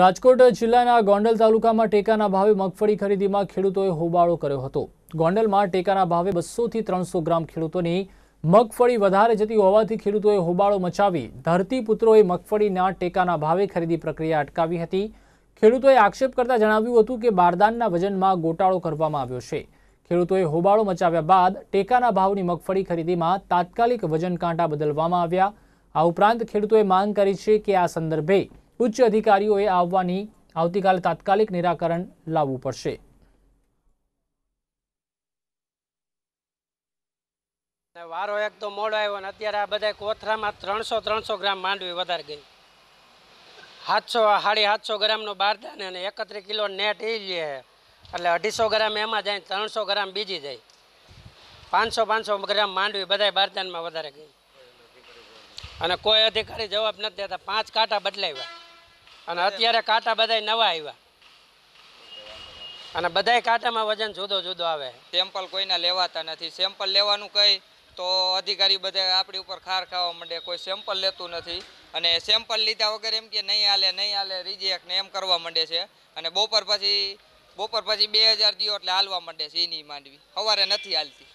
રાજકોટ જિલ્લાના ગોંડલ તાલુકામાં ટેકાના ભાવે મગફળી ખરીદીમાં ખેડૂતોએ હોબાળો કર્યો હતો ગોંડલમાં ટેકાના ભાવે બસોથી ત્રણસો ગ્રામ ખેડૂતોની મગફળી વધારે જતી હોવાથી ખેડૂતોએ હોબાળો મચાવી ધરતીપુત્રોએ મગફળીના ટેકાના ભાવે ખરીદી પ્રક્રિયા અટકાવી હતી ખેડૂતોએ આક્ષેપ કરતા જણાવ્યું હતું કે બારદાનના વજનમાં ગોટાળો કરવામાં આવ્યો છે ખેડૂતોએ હોબાળો મચાવ્યા બાદ ટેકાના ભાવની મગફળી ખરીદીમાં તાત્કાલિક વજન કાંટા બદલવામાં આવ્યા આ ઉપરાંત ખેડૂતોએ માંગ કરી છે કે આ સંદર્ભે ઉચ્ચ અધિકારીઓએ આવવાની આવતીકાલે તાત્કાલિક નિરાકરણ લાવવું પડશે વારો એક તો મોડો આવ્યો ને અત્યારે આ બધા કોથરામાં ત્રણસો ત્રણસો ગ્રામ માંડવી વધારે ગઈ સાતસો સાડી સાતસો ગ્રામનો બારદાન અને એકત્રીસ કિલો નેટ એ લે એટલે અઢીસો ગ્રામ એમાં જાય ત્રણસો ગ્રામ બીજી જાય પાંચસો પાંચસો ગ્રામ માંડવી બધા બારદાનમાં વધારે ગઈ અને કોઈ અધિકારી જવાબ નથી દેતા પાંચ કાંટા બદલાવ્યા અને અત્યારે કાંટા બધા નવા આવ્યા અને બધા કાંટામાં વજન જુદો જુદો આવે સેમ્પલ કોઈના લેવાતા નથી સેમ્પલ લેવાનું કઈ તો અધિકારી બધા આપણી ઉપર ખાર ખાવા માંડે કોઈ સેમ્પલ લેતું નથી અને સેમ્પલ લીધા વગર એમ કે નહીં હાલે નહીં હાલે રિજેક્ટ ને એમ કરવા માંડે છે અને બપોર પછી બપોર પછી બે હજાર દીઓ એટલે હાલવા માંડે છે એની માંડવી સવારે નથી હાલતી